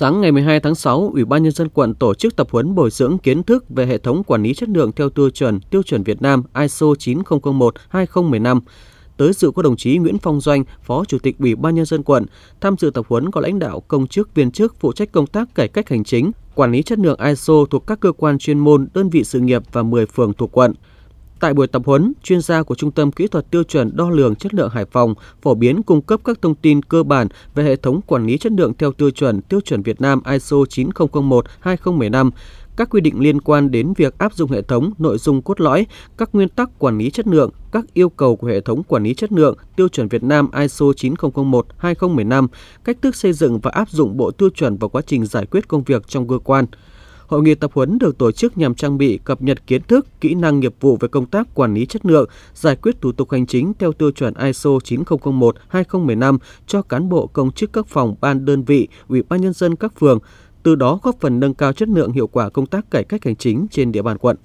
Sáng ngày 12 tháng 6, Ủy ban Nhân dân quận tổ chức tập huấn bồi dưỡng kiến thức về hệ thống quản lý chất lượng theo tiêu chuẩn tiêu chuẩn Việt Nam ISO 9001-2015. Tới sự có đồng chí Nguyễn Phong Doanh, Phó Chủ tịch Ủy ban Nhân dân quận. Tham dự tập huấn có lãnh đạo công chức viên chức phụ trách công tác cải cách hành chính, quản lý chất lượng ISO thuộc các cơ quan chuyên môn, đơn vị sự nghiệp và 10 phường thuộc quận. Tại buổi tập huấn, chuyên gia của Trung tâm Kỹ thuật Tiêu chuẩn Đo lường Chất lượng Hải Phòng phổ biến cung cấp các thông tin cơ bản về hệ thống quản lý chất lượng theo tiêu chuẩn Tiêu chuẩn Việt Nam ISO 9001-2015, các quy định liên quan đến việc áp dụng hệ thống nội dung cốt lõi, các nguyên tắc quản lý chất lượng, các yêu cầu của hệ thống quản lý chất lượng tiêu chuẩn Việt Nam ISO 9001-2015, cách thức xây dựng và áp dụng bộ tiêu chuẩn vào quá trình giải quyết công việc trong cơ quan. Hội nghị tập huấn được tổ chức nhằm trang bị cập nhật kiến thức, kỹ năng nghiệp vụ về công tác quản lý chất lượng, giải quyết thủ tục hành chính theo tiêu chuẩn ISO 9001-2015 cho cán bộ công chức các phòng ban đơn vị, ủy ban nhân dân các phường, từ đó góp phần nâng cao chất lượng hiệu quả công tác cải cách hành chính trên địa bàn quận.